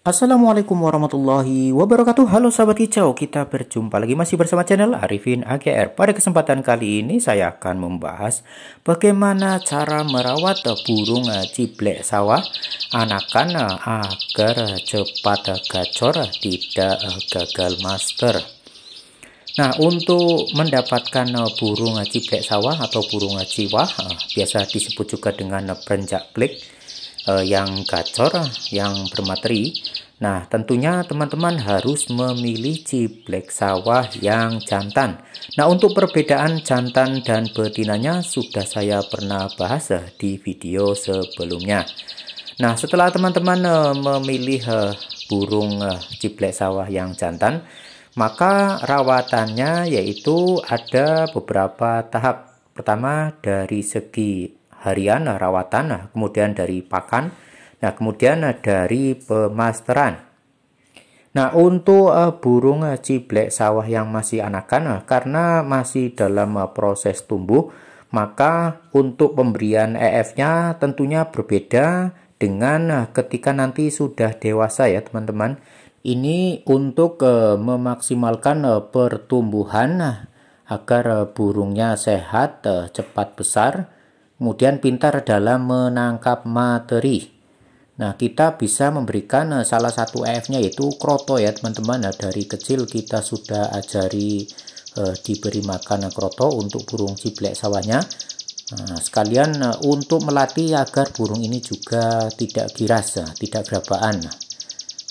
Assalamualaikum warahmatullahi wabarakatuh Halo sahabat kicau Kita berjumpa lagi masih bersama channel Arifin AGR Pada kesempatan kali ini saya akan membahas Bagaimana cara merawat burung ciblek sawah Anakan agar cepat gacor Tidak gagal master Nah untuk mendapatkan burung ciblek sawah Atau burung ciwah Biasa disebut juga dengan perenjak klik eh, yang gacor, yang bermateri. Nah, tentunya teman-teman harus memilih ciblek sawah yang jantan. Nah, untuk perbedaan jantan dan betinanya sudah saya pernah bahas eh, di video sebelumnya. Nah, setelah teman-teman eh, memilih eh, burung ciblek sawah yang jantan, maka rawatannya yaitu ada beberapa tahap. Pertama dari segi harian rawatan nah kemudian dari Pakan, nah kemudian dari pemasteran. Nah untuk uh, burung uh, ciblek sawah yang masih anakan uh, karena masih dalam uh, proses tumbuh maka untuk pemberian EF-nya tentunya berbeda dengan uh, ketika nanti sudah dewasa ya teman-teman. Ini untuk uh, memaksimalkan uh, pertumbuhan uh, agar uh, burungnya sehat uh, cepat besar Kemudian pintar dalam menangkap materi. Nah, kita bisa memberikan eh, salah satu EF-nya yaitu kroto ya teman-teman. Nah, dari kecil kita sudah ajari eh, diberi makan kroto untuk burung ciblek sawahnya. Nah, sekalian eh, untuk melatih agar burung ini juga tidak giras, nah, tidak gerabaan.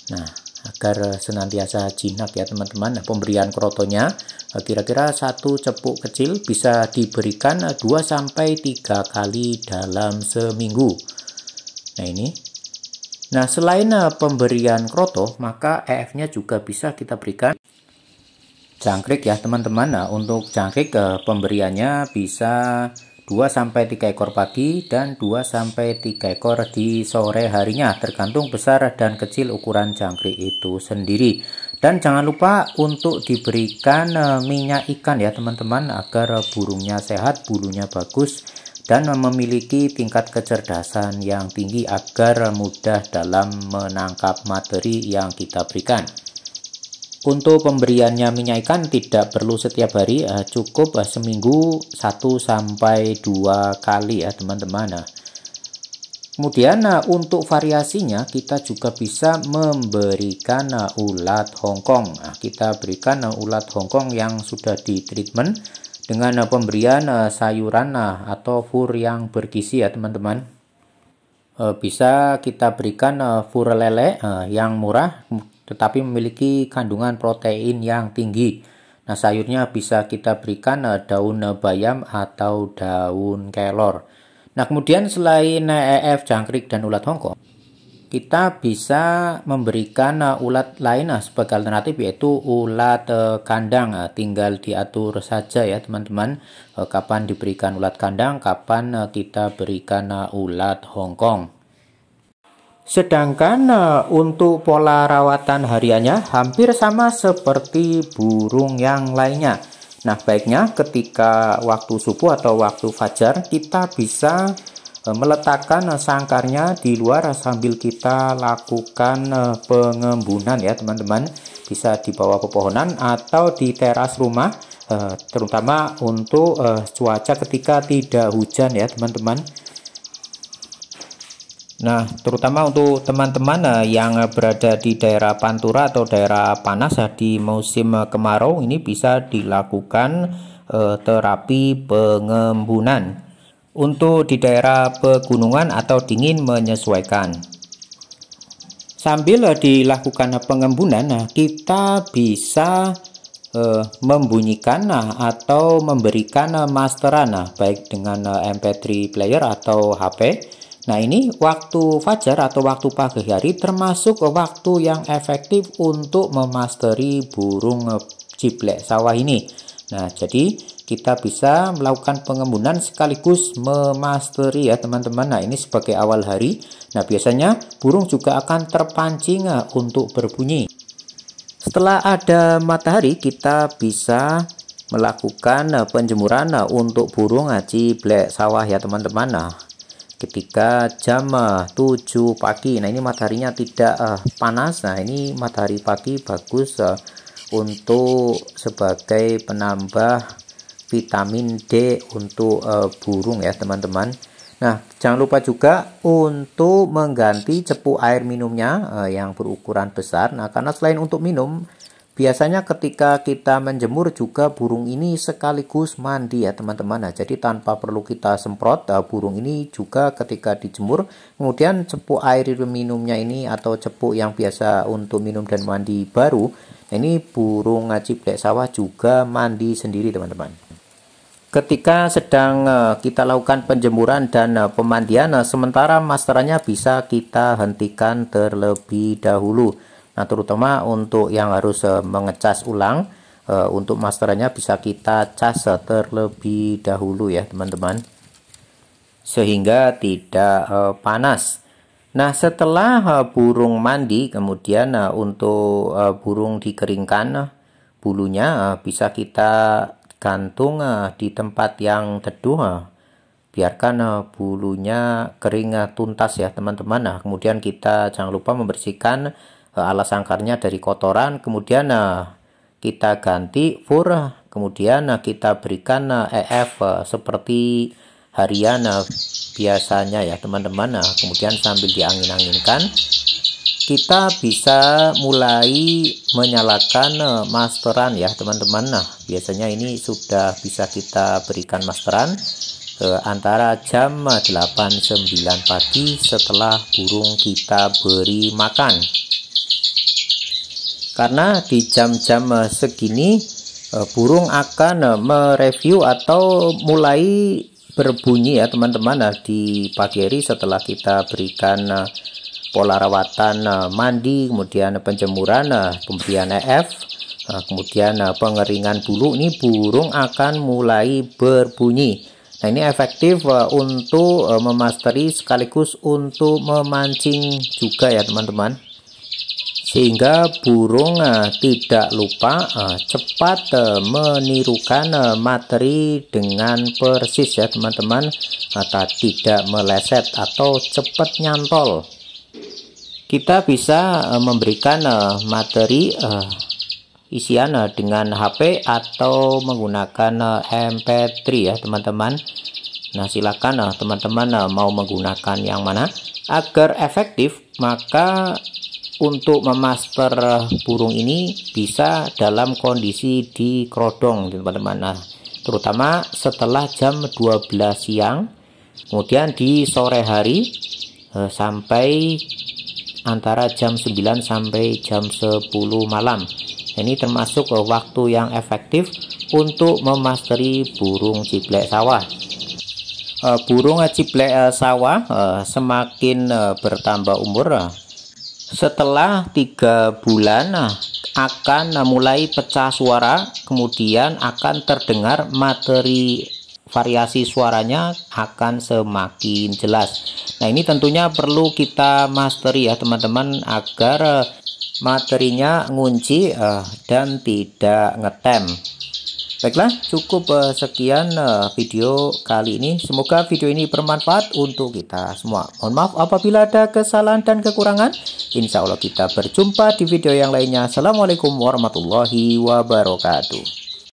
Nah, agar eh, senantiasa jinak ya teman-teman. Nah, pemberian krotonya Nah, kira-kira satu cepuk kecil bisa diberikan 2 sampai tiga kali dalam seminggu. Nah, ini. Nah, selain eh, pemberian kroto, maka EF-nya juga bisa kita berikan jangkrik ya, teman-teman. Nah, untuk jangkrik eh, pemberiannya bisa 2 sampai 3 ekor pagi dan 2 sampai 3 ekor di sore harinya tergantung besar dan kecil ukuran jangkrik itu sendiri. Dan jangan lupa untuk diberikan eh, minyak ikan ya teman-teman agar burungnya sehat, bulunya bagus dan memiliki tingkat kecerdasan yang tinggi agar mudah dalam menangkap materi yang kita berikan. Untuk pemberiannya minyak ikan tidak perlu setiap hari, uh, cukup uh, seminggu 1 sampai 2 kali ya teman-teman. Nah, kemudian nah, untuk variasinya kita juga bisa memberikan uh, ulat Hongkong. Nah, kita berikan uh, ulat Hongkong yang sudah di dengan uh, pemberian uh, sayuran uh, atau fur yang bergizi ya teman-teman. bisa kita berikan fur lele yang murah tetapi memiliki kandungan protein yang tinggi. Nah, sayurnya bisa kita berikan eh, daun eh, bayam atau daun kelor. Nah, kemudian selain EF eh, e jangkrik dan ulat hongkong, kita bisa memberikan ulat lain sebagai alternatif yaitu ulat kandang. Tinggal diatur saja ya, teman-teman, kapan diberikan ulat kandang, kapan kita berikan ulat hongkong. Sedangkan eh, untuk pola rawatan hariannya hampir sama seperti burung yang lainnya. Nah, baiknya ketika waktu subuh atau waktu fajar kita bisa eh, meletakkan eh, sangkarnya di luar sambil kita lakukan pengembunan ya, teman-teman. Bisa di bawah pepohonan atau di teras rumah terutama untuk cuaca ketika tidak hujan ya, teman-teman. Nah, terutama untuk teman-teman eh, yang berada di daerah Pantura atau daerah panas eh, di musim eh, kemarau ini bisa dilakukan terapi pengembunan. Untuk di daerah pegunungan atau dingin menyesuaikan. Sambil dilakukan pengembunan, kita bisa eh, membunyikan atau memberikan masteran baik dengan MP3 player atau HP Nah ini waktu fajar atau waktu pagi hari termasuk waktu yang efektif untuk memasteri burung ciblek sawah ini. Nah jadi kita bisa melakukan pengembunan sekaligus memasteri ya teman-teman. Nah ini sebagai awal hari. Nah biasanya burung juga akan terpancing eh, untuk berbunyi. Setelah ada matahari kita bisa melakukan eh, penjemuran eh, untuk burung ciblek sawah ya teman-teman. Nah ketika jam 7 eh, pagi nah ini mataharinya tidak uh, panas nah ini matahari pagi bagus uh, untuk sebagai penambah vitamin D untuk uh, burung ya teman-teman nah jangan lupa juga untuk mengganti cepu air minumnya uh, yang berukuran besar nah karena selain untuk minum Biasanya ketika kita menjemur juga burung ini sekaligus mandi ya teman-teman. Nah, jadi tanpa perlu kita semprot eh, burung ini juga ketika dijemur. Kemudian cepuk air minumnya ini atau cepuk yang biasa untuk minum dan mandi baru. Nah, ini burung ngaci blek sawah juga mandi sendiri teman-teman. Ketika sedang eh, kita lakukan penjemuran dan eh, pemandian, sementara masternya bisa kita hentikan terlebih dahulu. Nah, terutama untuk yang harus uh, mengecas ulang uh, untuk masternya bisa kita cas terlebih dahulu ya, teman-teman. Sehingga tidak uh, panas. Nah, setelah uh, burung mandi kemudian uh, untuk uh, burung dikeringkan uh, bulunya uh, bisa kita gantung uh, di tempat yang teduh. Uh, biarkan uh, bulunya kering uh, tuntas ya, teman-teman. Nah, kemudian kita jangan lupa membersihkan Eh, alas sangkarnya dari kotoran kemudian nah kita ganti fur kemudian nah kita berikan EF e seperti harian biasanya ya teman-teman nah kemudian sambil diangin-anginkan kita bisa mulai menyalakan masteran ya teman-teman nah biasanya ini sudah bisa kita berikan masteran eh, antara jam 8-9 pagi setelah burung kita beri makan karena di jam-jam eh, segini eh, burung akan eh, mereview atau mulai berbunyi ya teman-teman nah, di pagi hari setelah kita berikan pola rawatan mandi kemudian penjemuran pemberian EF kemudian pengeringan bulu ini burung akan mulai berbunyi nah ini efektif untuk memasteri sekaligus untuk memancing juga ya teman-teman sehingga burung eh, tidak lupa eh, cepat eh, menirukan materi dengan persis ya teman-teman atau tidak meleset atau cepat nyantol kita bisa memberikan materi isian dengan HP atau menggunakan MP3 ya teman-teman Nah silakan teman-teman mau menggunakan yang mana agar efektif maka untuk memaster burung ini bisa dalam kondisi di kerodong gitu, teman-teman nah terutama setelah jam 12 siang kemudian di sore hari eh, sampai antara jam 9 sampai jam 10 malam ini termasuk waktu yang efektif untuk memasteri burung ciblek sawah eh, burung ciblek eh, sawah semakin bertambah umur setelah tiga bulan nah akan ah, mulai pecah suara kemudian akan terdengar materi variasi suaranya akan semakin jelas nah ini tentunya perlu kita mastery ya teman-teman agar ah, materinya ngunci ah, dan tidak ngetem Baiklah, cukup eh, sekian eh, video kali ini. Semoga video ini bermanfaat untuk kita semua. Mohon maaf apabila ada kesalahan dan kekurangan. Insya Allah kita berjumpa di video yang lainnya. Assalamualaikum warahmatullahi wabarakatuh.